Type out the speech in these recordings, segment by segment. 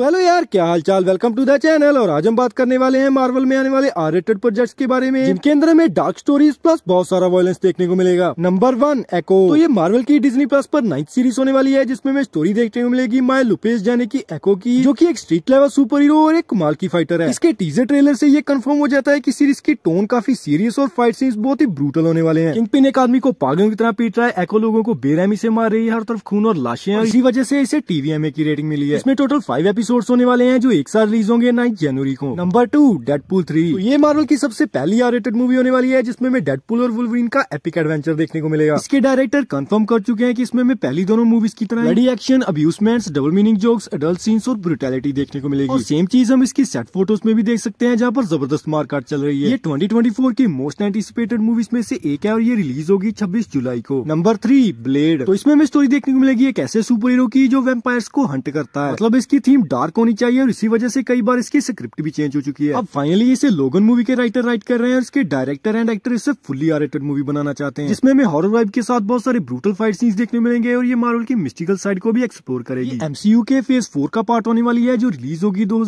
तो हेलो यार क्या हाल चाल वेलकम टू द चैनल और आज हम बात करने वाले हैं मार्वल में आने वाले आर रेटेड प्रोजेक्ट्स के बारे में जिनके अंदर हमें डार्क स्टोरीज प्लस बहुत सारा वायलेंस देखने को मिलेगा नंबर वन एको तो ये मार्वल की डिज्नी प्लस पर नाइन्थ सीरीज होने वाली है जिसमें हमें स्टोरी देखने को मिलेगी माई लुपेश जाने की एको की जो की एक स्ट्रीट लेवल सुपर हीरो और एक कमाल की फाइटर है इसके टीजर ट्रेलर ऐसी ये कन्फर्म हो जाता है की सीरीज की टोन काफी सीरियस और फाइट सीन बहुत ही ब्रूटल होने वाले हैं किंगपिन एक आदमी को पागलों की तरह पीट रहा है एको लोगों को बेरहमी से मार रही है हर तरफ खून और लाशें इसी वजह से इसे टीवी की रेटिंग मिली है इसमें टोटल फाइव एपिसोड सोर्स होने वाले हैं जो एक साथ रिलीज होंगे नाइन जनवरी को नंबर टू डेडपूल थ्री तो ये मार्वल की सबसे पहली आर रेटेड मूवी होने वाली है जिसमें हमें डेडपूल और वुलवरीन का एपिक एडवेंचर देखने को मिलेगा इसके डायरेक्टर कंफर्म कर चुके हैं कि इसमें हमें पहली दोनों मूवीज की तरह लड़ी action abusements double meaning jokes adult scenes और ब्रुटैलिटी देखने को मिलेगी और सेम चीज हम इसकी सेट फोटोज में भी देख सकते हैं जहाँ पर जबरदस्त मारकाट चल रही है ये फोर की मोस्ट एंटिसिपेटेड मूवीज में से एक है और ये रिलीज होगी छब्बीस जुलाई को नंबर थ्री ब्लेड तो इसमें हमें स्टोरी देखने को मिलेगी एक ऐसे सुपर हीरो की जो वेम्पायर को हंट करता है मतलब इसकी थीम डार्क डार्क होनी चाहिए और इसी वजह से कई बार इसकी स्क्रिप्ट भी चेंज हो चुकी है अब फाइनली इसे लोगन मूवी के राइटर राइट कर रहे हैं और इसके डायरेक्टर एंड एक्टर इसे फुली आरेटेड मूवी बनाना चाहते हैं जिसमें हमें हॉरर वाइब के साथ बहुत सारे ब्रूटल फाइट सीन्स देखने मिलेंगे और ये मार्वल की मिस्टिकल साइड को भी एक्सप्लोर करेगी एमसीयू के फेज फोर का पार्ट होने वाली है जो रिलीज होगी दो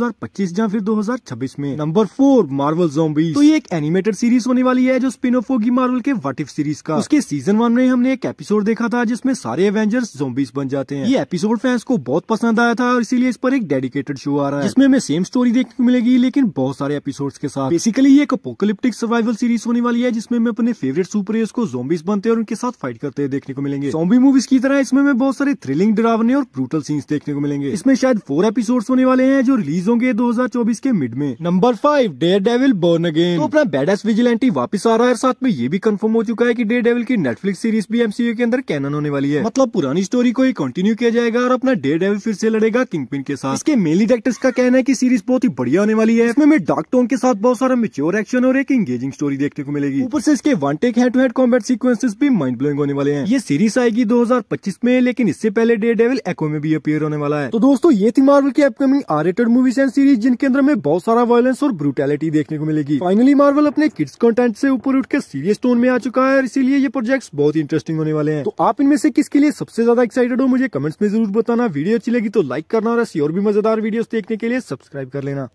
या फिर दो में नंबर फोर मार्वल जोम्बी तो ये एक एनिमेटेड सीरीज होने वाली है जो स्पिन ऑफ होगी मार्वल के वट इफ सीरीज का उसके सीजन वन में हमने एक एपिसोड देखा था जिसमें सारे एवेंजर्स जोम्बीज बन जाते हैं ये एपिसोड फैंस को बहुत पसंद आया था और इसीलिए इस पर एक डेडिकेटेड शो आ रहा है जिसमें हमें सेम स्टोरी देखने को मिलेगी लेकिन बहुत सारे एपिसोड के साथ बेसिकली ये एक अपोकलिप्टिक सर्वाइवल सीरीज होने वाली है जिसमें हमें अपने फेवरेट सुपर हीरोज को जोबीज बनते और उनके साथ फाइट करते देखने को मिलेंगे सोम्बी मूवीज की तरह इसमें हमें बहुत सारे थ्रिलिंग डरावने और ब्रूटल सीन्स देखने को मिलेंगे इसमें शायद फोर एपिसोड होने वाले हैं जो रिलीज होंगे दो के मिड में number five Daredevil born again तो अपना बेड एस विजिलेंटी वापस आ रहा है साथ में ये भी कंफर्म हो चुका है की डेयर डेविल की नेटफ्लिक्स सीरीज भी एमसीयू के अंदर कैनन होने वाली है मतलब पुरानी स्टोरी को ही कंटिन्यू किया जाएगा और अपना डेयर डेविल फिर से लड़ेगा किंग पिन के साथ मास के मेन डायरेक्टर्स का कहना है कि सीरीज बहुत ही बढ़िया होने वाली है इसमें हमें डार्क टोन के साथ बहुत सारा मेच्योर एक्शन और एक एंगेजिंग स्टोरी देखने को मिलेगी ऊपर से इसके one take head to head combat sequences भी माइंड ब्लोइंग होने वाले हैं ये सीरीज आएगी दो में लेकिन इससे पहले डे डेविल एको में भी अपियर होने वाला है तो दोस्तों ये थी मार्वल की upcoming R rated movies and series जिनके अंदर में बहुत सारा वायलेंस और ब्रूटैलिटी देखने को मिलेगी फाइनली मार्वल अपने किड्स कंटेंट से ऊपर उठ के सीरियस टोन में आ चुका है और इसीलिए ये प्रोजेक्ट बहुत इंटरेस्टिंग होने वाले हैं तो आप इनमें से किसके लिए सबसे ज्यादा एक्साइटेड हो मुझे कमेंट्स में जरूर बताना वीडियो अच्छी लगी तो लाइक करना और ऐसी और भी मजेदार वीडियोस देखने के लिए सब्सक्राइब कर लेना